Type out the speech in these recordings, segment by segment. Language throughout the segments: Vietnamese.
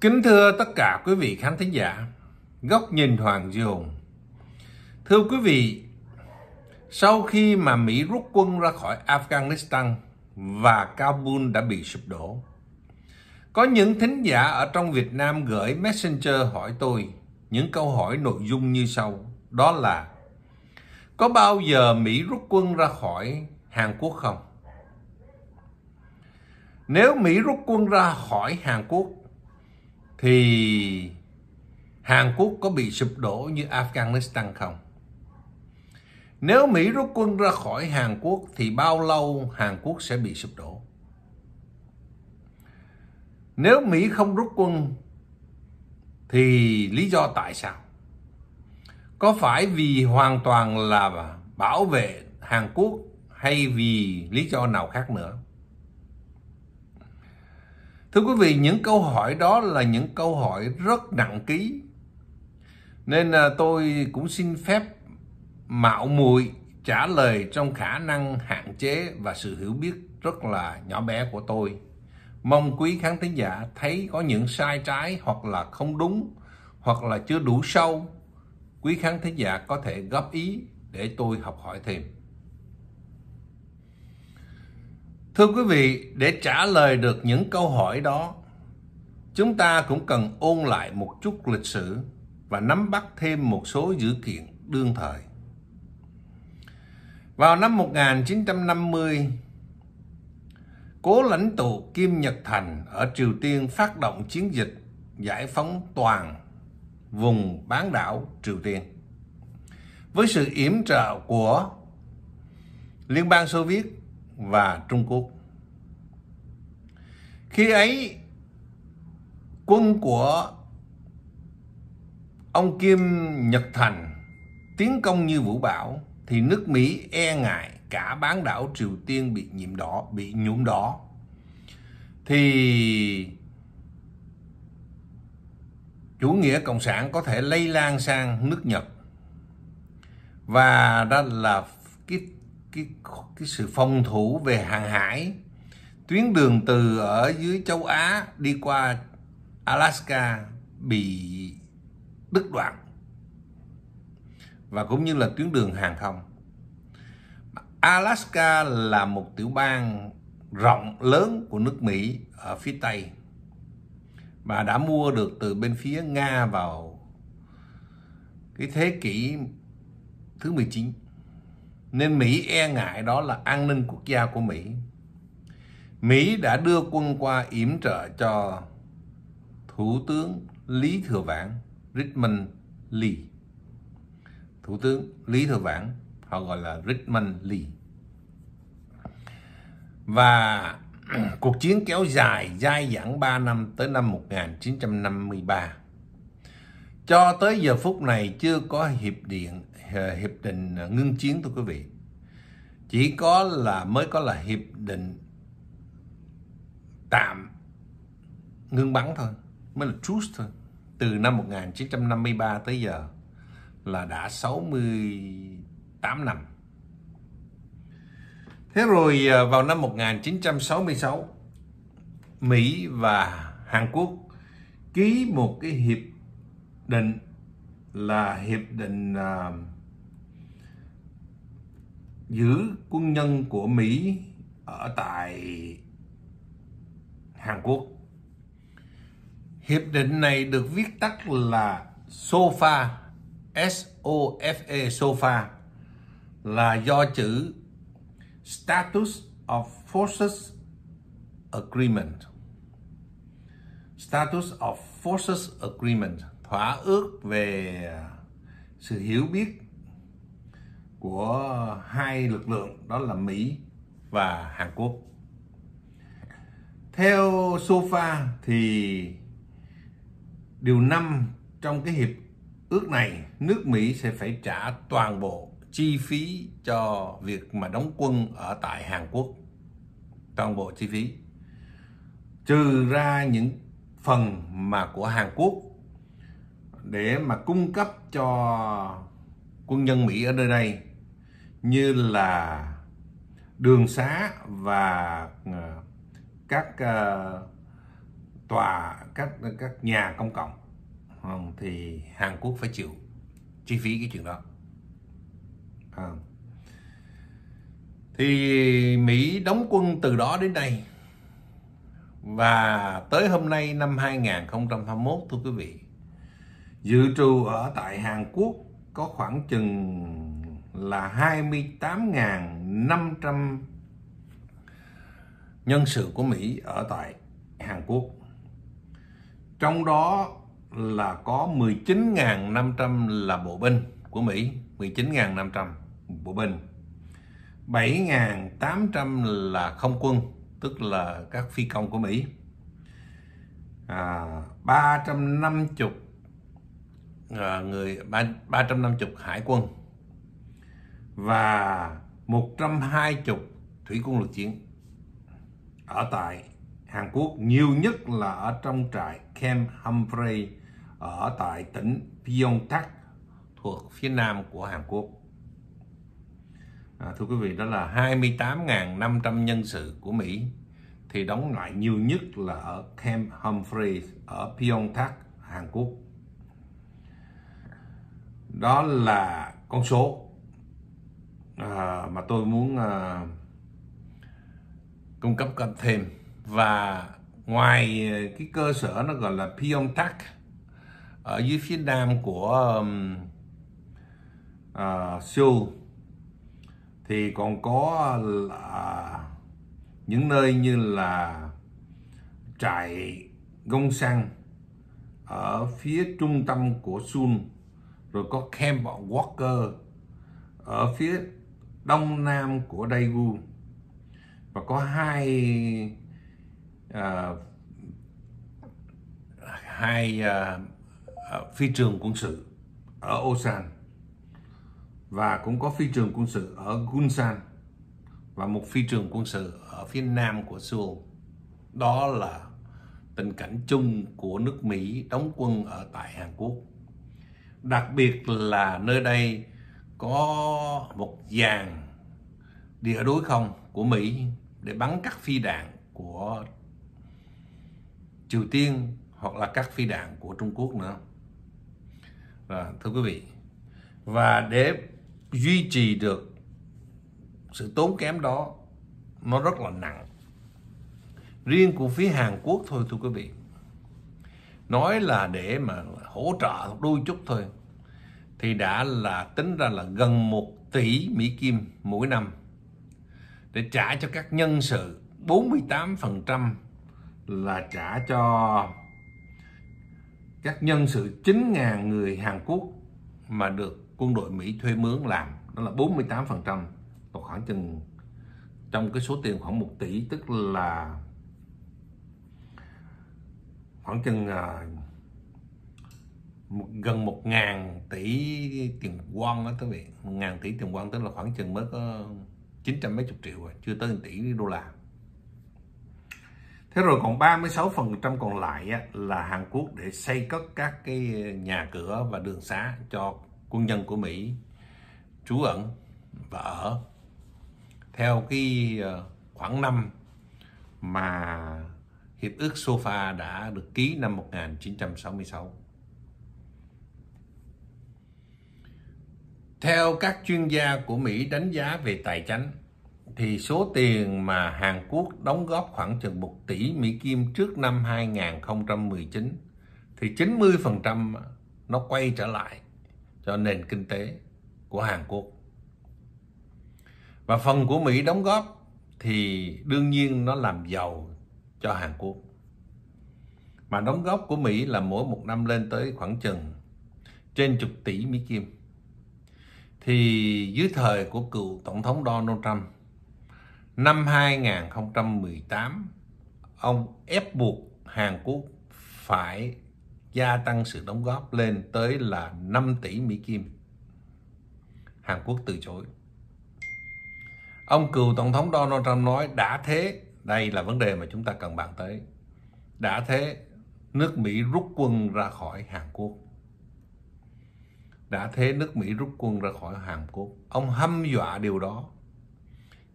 Kính thưa tất cả quý vị khán thính giả, góc nhìn Hoàng Duy Thưa quý vị, sau khi mà Mỹ rút quân ra khỏi Afghanistan và Kabul đã bị sụp đổ, có những thính giả ở trong Việt Nam gửi Messenger hỏi tôi những câu hỏi nội dung như sau. Đó là, có bao giờ Mỹ rút quân ra khỏi Hàn Quốc không? Nếu Mỹ rút quân ra khỏi Hàn Quốc thì Hàn Quốc có bị sụp đổ như Afghanistan không? Nếu Mỹ rút quân ra khỏi Hàn Quốc thì bao lâu Hàn Quốc sẽ bị sụp đổ? Nếu Mỹ không rút quân thì lý do tại sao? Có phải vì hoàn toàn là bảo vệ Hàn Quốc hay vì lý do nào khác nữa? Thưa quý vị, những câu hỏi đó là những câu hỏi rất nặng ký. Nên à, tôi cũng xin phép mạo muội trả lời trong khả năng hạn chế và sự hiểu biết rất là nhỏ bé của tôi. Mong quý khán thính giả thấy có những sai trái hoặc là không đúng hoặc là chưa đủ sâu. Quý khán thính giả có thể góp ý để tôi học hỏi thêm. Thưa quý vị, để trả lời được những câu hỏi đó, chúng ta cũng cần ôn lại một chút lịch sử và nắm bắt thêm một số dữ kiện đương thời. Vào năm 1950, cố lãnh tụ Kim Nhật Thành ở Triều Tiên phát động chiến dịch giải phóng toàn vùng bán đảo Triều Tiên. Với sự yểm trợ của Liên bang Xô Viết và Trung Quốc. Khi ấy, quân của ông Kim Nhật Thành tiến công như vũ bão thì nước Mỹ e ngại cả bán đảo Triều Tiên bị nhiễm đỏ, bị nhuộm đỏ. Thì chủ nghĩa cộng sản có thể lây lan sang nước Nhật và đó là cái cái sự phòng thủ về hàng hải tuyến đường từ ở dưới châu Á đi qua Alaska bị đứt đoạn và cũng như là tuyến đường hàng không Alaska là một tiểu bang rộng lớn của nước Mỹ ở phía Tây và đã mua được từ bên phía Nga vào cái thế kỷ thứ 19 nên Mỹ e ngại đó là an ninh quốc gia của Mỹ. Mỹ đã đưa quân qua yểm trợ cho Thủ tướng Lý Thừa Vạn, Richmond Lee. Thủ tướng Lý Thừa Vạn, họ gọi là Richmond Lee. Và cuộc chiến kéo dài, dai dẳng 3 năm tới năm 1953 cho tới giờ phút này chưa có hiệp điện ờ, hiệp định ờ, ngưng chiến thưa quý vị chỉ có là mới có là hiệp định tạm ngưng bắn thôi mới là truce thôi từ năm 1953 tới giờ là đã 68 năm thế rồi ờ, vào năm 1966 Mỹ và Hàn Quốc ký một cái hiệp định là hiệp định uh, giữ quân nhân của Mỹ ở tại Hàn Quốc. Hiệp định này được viết tắt là SOFA, S-O-F-A, e, SOFA là do chữ Status of Forces Agreement. Status of Forces Agreement thỏa ước về à, sự hiểu biết của hai lực lượng đó là Mỹ và Hàn Quốc. Theo SOFA thì điều 5 trong cái hiệp ước này nước Mỹ sẽ phải trả toàn bộ chi phí cho việc mà đóng quân ở tại Hàn Quốc. Toàn bộ chi phí. Trừ ra những phần mà của Hàn Quốc để mà cung cấp cho quân nhân Mỹ ở nơi đây như là đường xá và ờ, các uh, tòa các các nhà công cộng thì Hàn Quốc phải chịu chi phí cái chuyện đó à. thì Mỹ đóng quân từ đó đến nay và tới hôm nay năm 2021 thưa quý vị dự trù ở tại Hàn Quốc có khoảng chừng là 28.500 nhân sự của Mỹ ở tại Hàn Quốc. Trong đó là có 19.500 là bộ binh của Mỹ, 19.500 bộ binh. 7.800 là không quân, tức là các phi công của Mỹ. À, 350 uh, người 350 hải quân và 120 thủy quân lục chiến ở tại Hàn Quốc nhiều nhất là ở trong trại Camp Humphrey ở tại tỉnh Pyeongtaek thuộc phía nam của Hàn Quốc. À, thưa quý vị, đó là 28.500 nhân sự của Mỹ thì đóng lại nhiều nhất là ở Camp Humphrey ở Pyeongtaek, Hàn Quốc đó là con số à, mà tôi muốn à, cung cấp thêm và ngoài à, cái cơ sở nó gọi là Pyeongtaek ở dưới phía nam của um, uh, Seoul thì còn có là những nơi như là trại Gongsan ở phía trung tâm của Seoul rồi có Kemp Walker ở phía đông nam của Daegu và có hai uh, hai uh, phi trường quân sự ở Osan và cũng có phi trường quân sự ở Gunsan và một phi trường quân sự ở phía nam của Seoul. Đó là tình cảnh chung của nước Mỹ đóng quân ở tại Hàn Quốc đặc biệt là nơi đây có một dàn địa đối không của Mỹ để bắn các phi đạn của Triều Tiên hoặc là các phi đạn của Trung Quốc nữa. và thưa quý vị. Và để duy trì được sự tốn kém đó nó rất là nặng. Riêng của phía Hàn Quốc thôi thưa quý vị nói là để mà hỗ trợ đôi chút thôi thì đã là tính ra là gần 1 tỷ Mỹ Kim mỗi năm để trả cho các nhân sự 48% là trả cho các nhân sự 9.000 người Hàn Quốc mà được quân đội Mỹ thuê mướn làm đó là 48% là khoảng chừng trong cái số tiền khoảng 1 tỷ tức là khoảng chừng à, một, gần một ngàn tỷ tiền quan đó quý vị một ngàn tỷ tiền quan tức là khoảng chừng mới có chín trăm mấy chục triệu rồi chưa tới tỷ đô la thế rồi còn 36 phần trăm còn lại á là Hàn Quốc để xây cất các cái nhà cửa và đường xá cho quân nhân của Mỹ trú ẩn và ở theo cái ờ, khoảng năm mà Hiệp ước SOFA đã được ký năm 1966. Theo các chuyên gia của Mỹ đánh giá về tài chính, thì số tiền mà Hàn Quốc đóng góp khoảng chừng 1 tỷ Mỹ Kim trước năm 2019 thì 90% nó quay trở lại cho nền kinh tế của Hàn Quốc. Và phần của Mỹ đóng góp thì đương nhiên nó làm giàu cho Hàn Quốc. Mà đóng góp của Mỹ là mỗi một năm lên tới khoảng chừng trên chục tỷ Mỹ Kim. Thì dưới thời của cựu Tổng thống Donald Trump, năm 2018, ông ép buộc Hàn Quốc phải gia tăng sự đóng góp lên tới là 5 tỷ Mỹ Kim. Hàn Quốc từ chối. Ông cựu Tổng thống Donald Trump nói đã thế đây là vấn đề mà chúng ta cần bàn tới. Đã thế, nước Mỹ rút quân ra khỏi Hàn Quốc. Đã thế nước Mỹ rút quân ra khỏi Hàn Quốc. Ông hâm dọa điều đó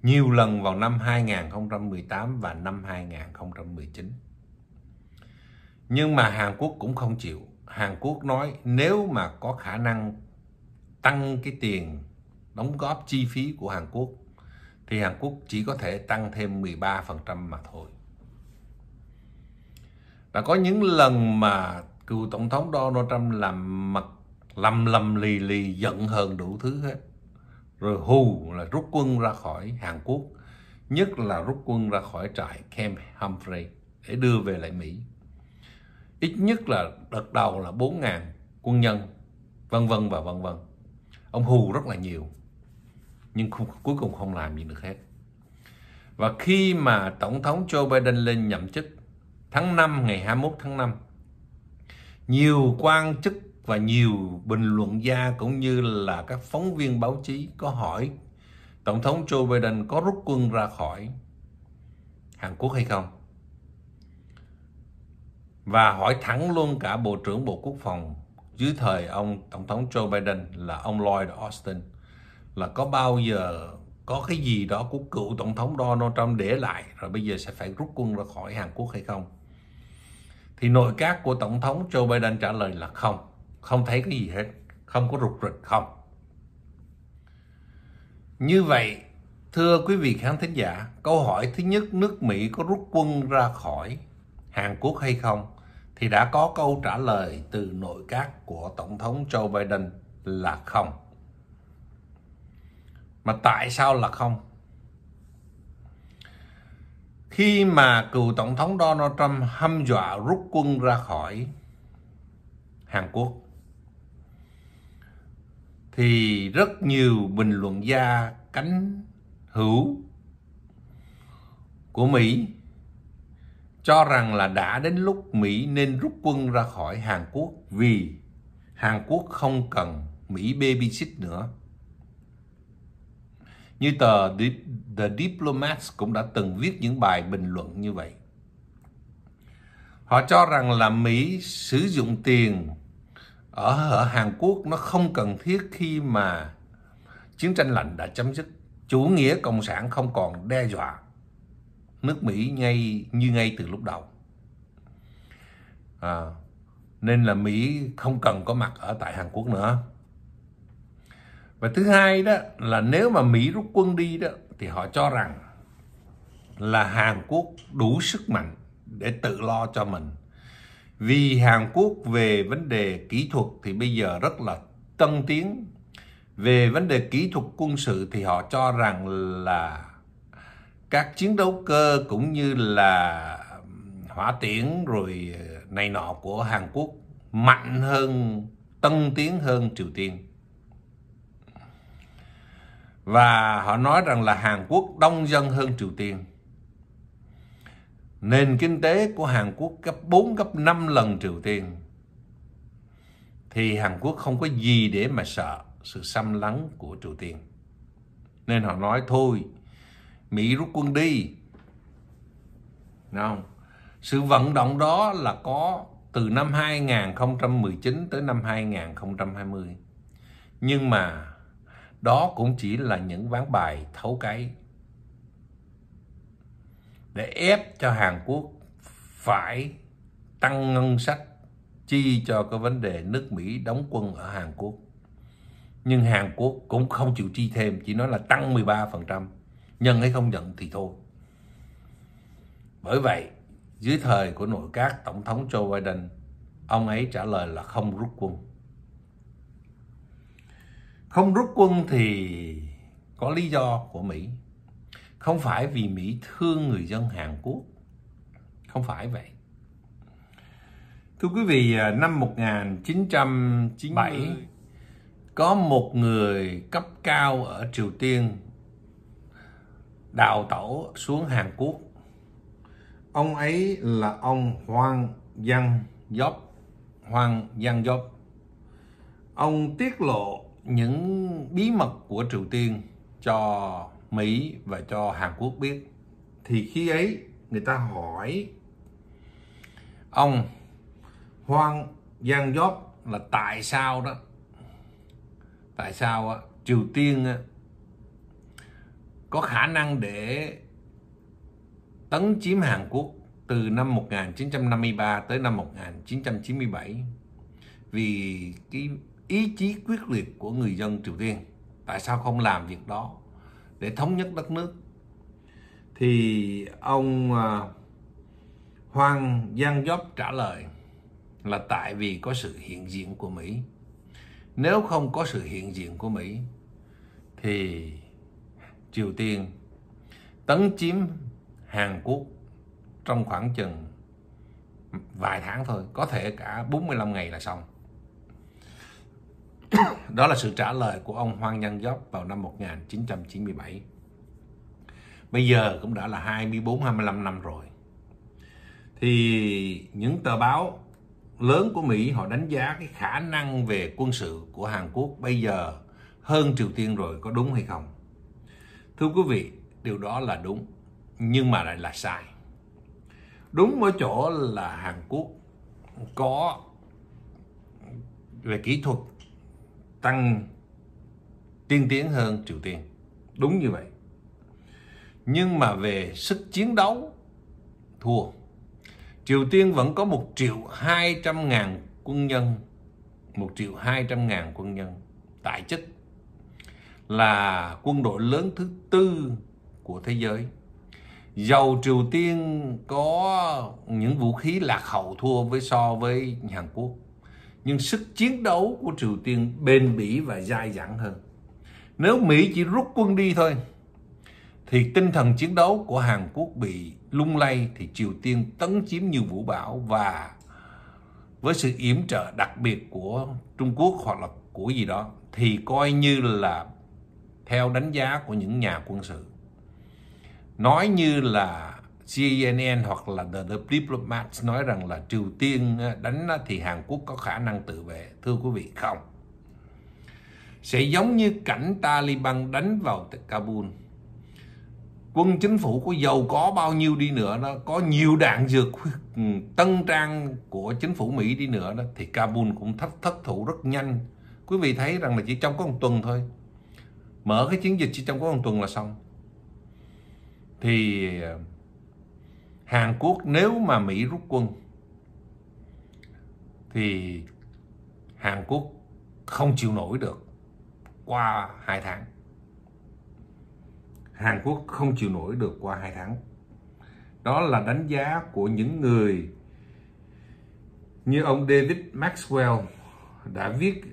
nhiều lần vào năm 2018 và năm 2019. Nhưng mà Hàn Quốc cũng không chịu. Hàn Quốc nói nếu mà có khả năng tăng cái tiền đóng góp chi phí của Hàn Quốc thì Hàn Quốc chỉ có thể tăng thêm 13% mà thôi. Và có những lần mà cựu Tổng thống Donald Trump làm mặt lầm lầm lì lì giận hơn đủ thứ hết. Rồi hù là rút quân ra khỏi Hàn Quốc, nhất là rút quân ra khỏi trại Camp Humphrey để đưa về lại Mỹ. Ít nhất là đợt đầu là 4.000 quân nhân, vân vân và vân vân. Ông hù rất là nhiều nhưng không, cuối cùng không làm gì được hết và khi mà tổng thống Joe Biden lên nhậm chức tháng 5 ngày 21 tháng 5 nhiều quan chức và nhiều bình luận gia cũng như là các phóng viên báo chí có hỏi Tổng thống Joe Biden có rút quân ra khỏi Hàn Quốc hay không? Và hỏi thẳng luôn cả Bộ trưởng Bộ Quốc phòng dưới thời ông Tổng thống Joe Biden là ông Lloyd Austin là có bao giờ có cái gì đó của cựu tổng thống Donald Trump để lại rồi bây giờ sẽ phải rút quân ra khỏi Hàn Quốc hay không? Thì nội các của tổng thống Joe Biden trả lời là không, không thấy cái gì hết, không có rụt rịch không. Như vậy, thưa quý vị khán thính giả, câu hỏi thứ nhất nước Mỹ có rút quân ra khỏi Hàn Quốc hay không? Thì đã có câu trả lời từ nội các của Tổng thống Joe Biden là không mà tại sao là không khi mà cựu tổng thống Donald Trump hăm dọa rút quân ra khỏi Hàn Quốc thì rất nhiều bình luận gia cánh hữu của Mỹ cho rằng là đã đến lúc Mỹ nên rút quân ra khỏi Hàn Quốc vì Hàn Quốc không cần Mỹ babysit nữa. Như tờ The Diplomats cũng đã từng viết những bài bình luận như vậy. Họ cho rằng là Mỹ sử dụng tiền ở, ở Hàn Quốc nó không cần thiết khi mà chiến tranh lạnh đã chấm dứt. Chủ nghĩa Cộng sản không còn đe dọa nước Mỹ ngay như ngay từ lúc đầu. À, nên là Mỹ không cần có mặt ở tại Hàn Quốc nữa và thứ hai đó là nếu mà Mỹ rút quân đi đó thì họ cho rằng là Hàn Quốc đủ sức mạnh để tự lo cho mình vì Hàn Quốc về vấn đề kỹ thuật thì bây giờ rất là tân tiến về vấn đề kỹ thuật quân sự thì họ cho rằng là các chiến đấu cơ cũng như là hỏa tiễn rồi này nọ của Hàn Quốc mạnh hơn tân tiến hơn Triều Tiên và họ nói rằng là Hàn Quốc đông dân hơn Triều Tiên. Nền kinh tế của Hàn Quốc gấp 4, gấp 5 lần Triều Tiên. Thì Hàn Quốc không có gì để mà sợ sự xâm lấn của Triều Tiên. Nên họ nói thôi, Mỹ rút quân đi. Đúng không? Sự vận động đó là có từ năm 2019 tới năm 2020. Nhưng mà đó cũng chỉ là những ván bài thấu cái để ép cho Hàn Quốc phải tăng ngân sách chi cho cái vấn đề nước Mỹ đóng quân ở Hàn Quốc. Nhưng Hàn Quốc cũng không chịu chi thêm, chỉ nói là tăng 13%, nhân hay không nhận thì thôi. Bởi vậy, dưới thời của nội các Tổng thống Joe Biden, ông ấy trả lời là không rút quân không rút quân thì có lý do của Mỹ không phải vì Mỹ thương người dân Hàn Quốc không phải vậy thưa quý vị à, năm 1997 90. có một người cấp cao ở Triều Tiên đào tẩu xuống Hàn Quốc ông ấy là ông Hoàng Giang Dốc Hoàng Giang Dốc ông tiết lộ những bí mật của Triều Tiên cho Mỹ và cho Hàn Quốc biết thì khi ấy người ta hỏi ông Hoang Giang Gióp là tại sao đó tại sao á Triều Tiên á có khả năng để tấn chiếm Hàn Quốc từ năm 1953 tới năm 1997 vì cái ý chí quyết liệt của người dân Triều Tiên. Tại sao không làm việc đó để thống nhất đất nước? Thì ông à, Hoàng Giang Gióp trả lời là tại vì có sự hiện diện của Mỹ. Nếu không có sự hiện diện của Mỹ thì Triều Tiên tấn chiếm Hàn Quốc trong khoảng chừng vài tháng thôi, có thể cả 45 ngày là xong. Đó là sự trả lời của ông Hoang Nhân Gióc vào năm 1997. Bây giờ cũng đã là 24-25 năm rồi. Thì những tờ báo lớn của Mỹ họ đánh giá cái khả năng về quân sự của Hàn Quốc bây giờ hơn Triều Tiên rồi có đúng hay không? Thưa quý vị, điều đó là đúng nhưng mà lại là sai. Đúng ở chỗ là Hàn Quốc có về kỹ thuật tăng tiên tiến hơn Triều Tiên. Đúng như vậy. Nhưng mà về sức chiến đấu thua. Triều Tiên vẫn có 1 triệu 200 ngàn quân nhân. 1 triệu 200 ngàn quân nhân tại chức là quân đội lớn thứ tư của thế giới. Dầu Triều Tiên có những vũ khí lạc hậu thua với so với Hàn Quốc nhưng sức chiến đấu của Triều Tiên bền bỉ và dai dẳng hơn. Nếu Mỹ chỉ rút quân đi thôi, thì tinh thần chiến đấu của Hàn Quốc bị lung lay thì Triều Tiên tấn chiếm như vũ bão và với sự yểm trợ đặc biệt của Trung Quốc hoặc là của gì đó thì coi như là theo đánh giá của những nhà quân sự nói như là CNN hoặc là The, The Diplomat nói rằng là Triều Tiên đánh thì Hàn Quốc có khả năng tự vệ. Thưa quý vị, không. Sẽ giống như cảnh Taliban đánh vào Kabul. Quân chính phủ có giàu có bao nhiêu đi nữa nó có nhiều đạn dược tân trang của chính phủ Mỹ đi nữa đó, thì Kabul cũng thất thất thủ rất nhanh. Quý vị thấy rằng là chỉ trong có một tuần thôi. Mở cái chiến dịch chỉ trong có một tuần là xong. Thì à, Hàn Quốc nếu mà Mỹ rút quân thì Hàn Quốc không chịu nổi được qua hai tháng. Hàn Quốc không chịu nổi được qua hai tháng. Đó là đánh giá của những người như ông David Maxwell đã viết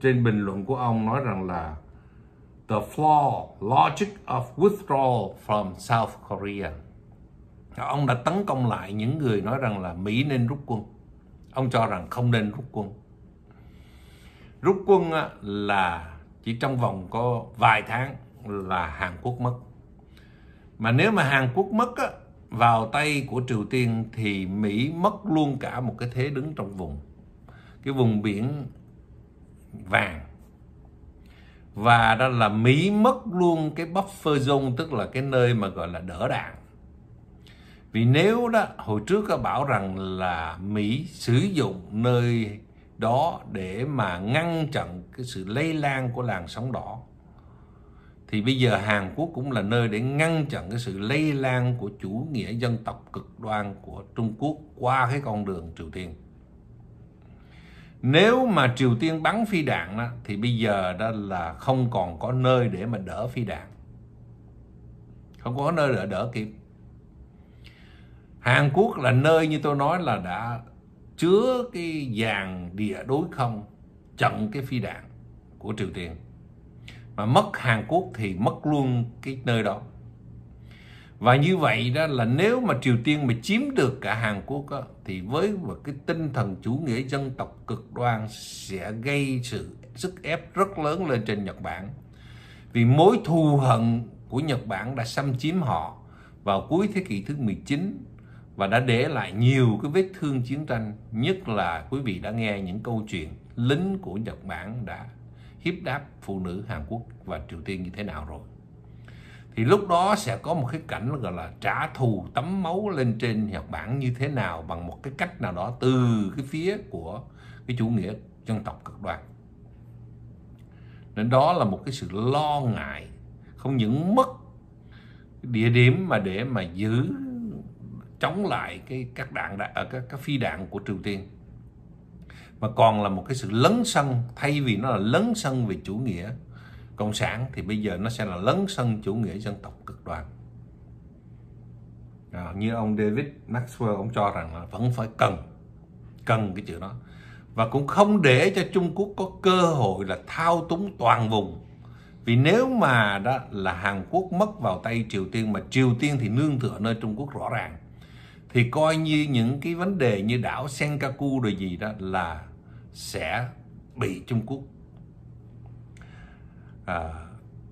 trên bình luận của ông nói rằng là the flaw logic of withdrawal from South Korea. Ông đã tấn công lại những người nói rằng là Mỹ nên rút quân. Ông cho rằng không nên rút quân. Rút quân là chỉ trong vòng có vài tháng là Hàn Quốc mất. Mà nếu mà Hàn Quốc mất á, vào tay của Triều Tiên thì Mỹ mất luôn cả một cái thế đứng trong vùng. Cái vùng biển vàng và đó là Mỹ mất luôn cái buffer zone tức là cái nơi mà gọi là đỡ đạn vì nếu đó hồi trước có bảo rằng là Mỹ sử dụng nơi đó để mà ngăn chặn cái sự lây lan của làn sóng đỏ thì bây giờ Hàn Quốc cũng là nơi để ngăn chặn cái sự lây lan của chủ nghĩa dân tộc cực đoan của Trung Quốc qua cái con đường Triều Tiên nếu mà Triều Tiên bắn phi đạn đó, thì bây giờ đó là không còn có nơi để mà đỡ phi đạn không có nơi để đỡ kịp Hàn Quốc là nơi như tôi nói là đã chứa cái dàn địa đối không chặn cái phi đạn của Triều Tiên mà mất Hàn Quốc thì mất luôn cái nơi đó và như vậy đó là nếu mà Triều Tiên mà chiếm được cả Hàn Quốc đó, thì với một cái tinh thần chủ nghĩa dân tộc cực đoan sẽ gây sự sức ép rất lớn lên trên Nhật Bản. Vì mối thù hận của Nhật Bản đã xâm chiếm họ vào cuối thế kỷ thứ 19 và đã để lại nhiều cái vết thương chiến tranh, nhất là quý vị đã nghe những câu chuyện lính của Nhật Bản đã hiếp đáp phụ nữ Hàn Quốc và Triều Tiên như thế nào rồi thì lúc đó sẽ có một cái cảnh gọi là trả thù tấm máu lên trên Nhật Bản như thế nào bằng một cái cách nào đó từ cái phía của cái chủ nghĩa dân tộc cực đoan nên đó là một cái sự lo ngại không những mất địa điểm mà để mà giữ chống lại cái các đạn ở ờ, các, các phi đạn của Triều Tiên mà còn là một cái sự lấn sân thay vì nó là lấn sân về chủ nghĩa cộng sản thì bây giờ nó sẽ là lấn sân chủ nghĩa dân tộc cực đoan à, như ông David Maxwell ông cho rằng là vẫn phải cần cần cái chữ đó và cũng không để cho Trung Quốc có cơ hội là thao túng toàn vùng vì nếu mà đó là Hàn Quốc mất vào tay Triều Tiên mà Triều Tiên thì nương tựa nơi Trung Quốc rõ ràng thì coi như những cái vấn đề như đảo Senkaku rồi gì đó là sẽ bị Trung Quốc à,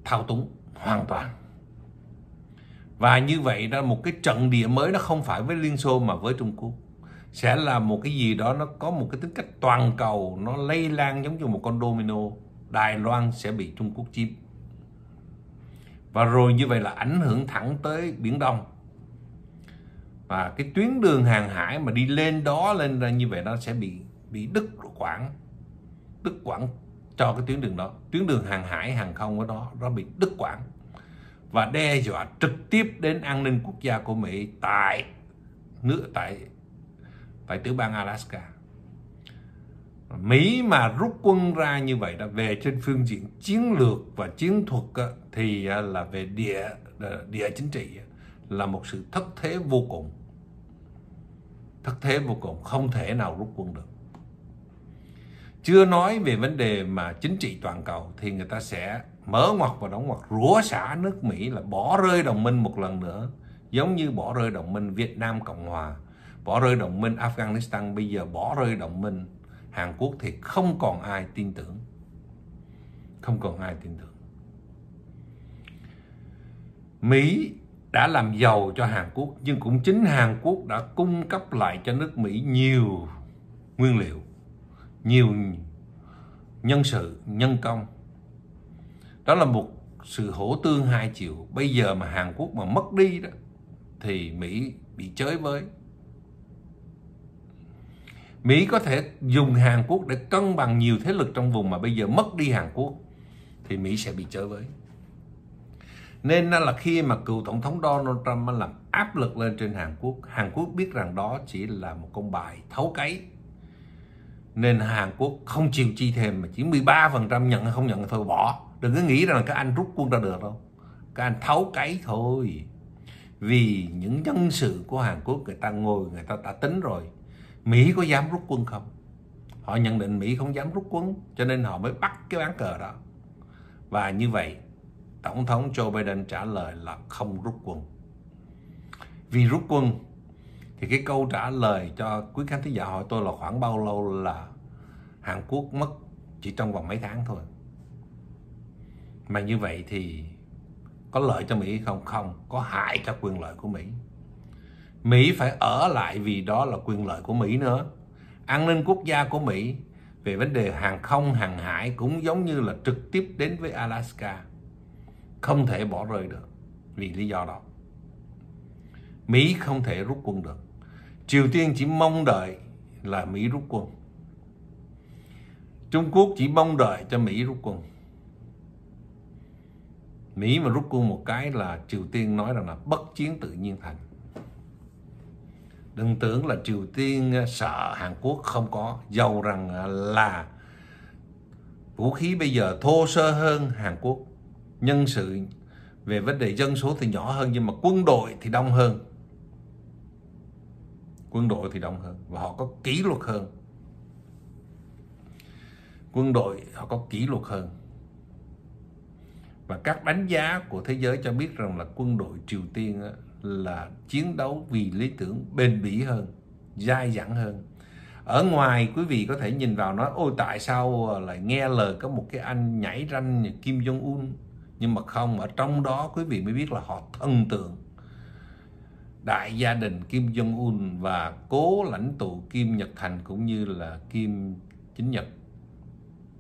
thao túng hoàn toàn và như vậy đó một cái trận địa mới nó không phải với Liên Xô mà với Trung Quốc sẽ là một cái gì đó nó có một cái tính cách toàn cầu nó lây lan giống như một con domino Đài Loan sẽ bị Trung Quốc chiếm và rồi như vậy là ảnh hưởng thẳng tới Biển Đông và cái tuyến đường hàng hải mà đi lên đó lên ra như vậy nó sẽ bị bị đứt quãng đứt quãng cho cái tuyến đường đó tuyến đường hàng hải hàng không ở đó nó bị đứt quãng và đe dọa trực tiếp đến an ninh quốc gia của Mỹ tại nước tại tại tiểu bang Alaska Mỹ mà rút quân ra như vậy đã về trên phương diện chiến lược và chiến thuật thì à, là về địa à, địa chính trị là một sự thất thế vô cùng thất thế vô cùng không thể nào rút quân được chưa nói về vấn đề mà chính trị toàn cầu thì người ta sẽ mở ngoặt và đóng ngoặt rủa xả nước Mỹ là bỏ rơi đồng minh một lần nữa giống như bỏ rơi đồng minh Việt Nam Cộng Hòa bỏ rơi đồng minh Afghanistan bây giờ bỏ rơi đồng minh Hàn Quốc thì không còn ai tin tưởng không còn ai tin tưởng Mỹ đã làm giàu cho Hàn Quốc nhưng cũng chính Hàn Quốc đã cung cấp lại cho nước Mỹ nhiều nguyên liệu nhiều nhân sự nhân công đó là một sự hổ tương hai chiều bây giờ mà Hàn Quốc mà mất đi đó thì Mỹ bị chới với Mỹ có thể dùng Hàn Quốc để cân bằng nhiều thế lực trong vùng mà bây giờ mất đi Hàn Quốc thì Mỹ sẽ bị chới với nên là khi mà cựu tổng thống Donald Trump làm áp lực lên trên Hàn Quốc Hàn Quốc biết rằng đó chỉ là một con bài thấu cấy nên Hàn Quốc không chịu chi thêm mà chỉ 13% nhận hay không nhận thôi bỏ đừng có nghĩ rằng các anh rút quân ra được đâu các anh tháo cấy thôi vì những nhân sự của Hàn Quốc người ta ngồi người ta đã tính rồi Mỹ có dám rút quân không họ nhận định Mỹ không dám rút quân cho nên họ mới bắt cái bán cờ đó và như vậy Tổng thống Joe Biden trả lời là không rút quân vì rút quân thì cái câu trả lời cho quý khán thính giả hỏi tôi là khoảng bao lâu là Hàn Quốc mất chỉ trong vòng mấy tháng thôi mà như vậy thì có lợi cho Mỹ không? Không, có hại cho quyền lợi của Mỹ. Mỹ phải ở lại vì đó là quyền lợi của Mỹ nữa. An ninh quốc gia của Mỹ về vấn đề hàng không, hàng hải cũng giống như là trực tiếp đến với Alaska. Không thể bỏ rơi được vì lý do đó. Mỹ không thể rút quân được. Triều Tiên chỉ mong đợi là Mỹ rút quân. Trung Quốc chỉ mong đợi cho Mỹ rút quân. Mỹ mà rút quân một cái là Triều Tiên nói rằng là bất chiến tự nhiên thành. Đừng tưởng là Triều Tiên ờ, sợ Hàn Quốc không có, giàu rằng ờ, là vũ khí bây giờ thô sơ hơn Hàn Quốc. Nhân sự về vấn đề dân số thì nhỏ hơn nhưng mà quân đội thì đông hơn quân đội thì đông hơn và họ có kỷ luật hơn quân đội họ có kỷ luật hơn và các đánh giá của thế giới cho biết rằng là quân đội Triều Tiên là chiến đấu vì lý tưởng bền bỉ hơn dai dẳng hơn ở ngoài quý vị có thể nhìn vào nói ôi tại sao ờ, lại nghe lời có một cái anh nhảy ranh như Kim Jong Un nhưng mà không ở trong đó quý vị mới biết là họ thần tượng đại gia đình Kim Jong-un và cố lãnh tụ Kim Nhật Thành cũng như là Kim Chính Nhật.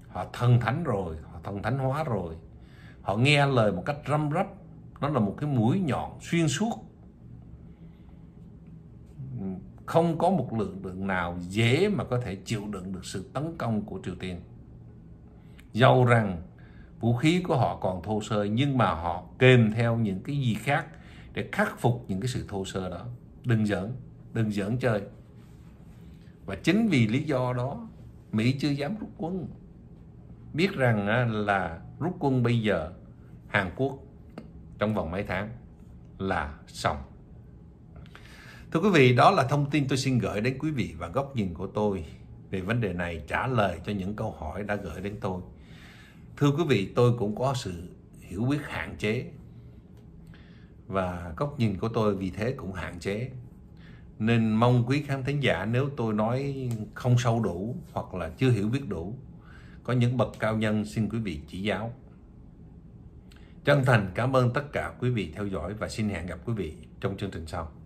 Họ thân thánh rồi, họ thân thánh hóa rồi. Họ nghe lời một cách răm rắp, nó là một cái mũi nhọn xuyên suốt. Không có một lượng lượng nào dễ mà có thể chịu đựng được sự tấn công của Triều Tiên. Dầu rằng vũ khí của họ còn thô sơ nhưng mà họ kèm theo những cái gì khác để khắc phục những cái sự thô sơ đó đừng giỡn đừng giỡn chơi và chính vì lý do đó mỹ chưa dám rút quân biết rằng là rút quân bây giờ hàn quốc trong vòng mấy tháng là xong thưa quý vị đó là thông tin tôi xin gửi đến quý vị và góc nhìn của tôi về vấn đề này trả lời cho những câu hỏi đã gửi đến tôi thưa quý vị tôi cũng có sự hiểu biết hạn chế và góc nhìn của tôi vì thế cũng hạn chế nên mong quý khán thính giả nếu tôi nói không sâu đủ hoặc là chưa hiểu biết đủ có những bậc cao nhân xin quý vị chỉ giáo chân thành cảm ơn tất cả quý vị theo dõi và xin hẹn gặp quý vị trong chương trình sau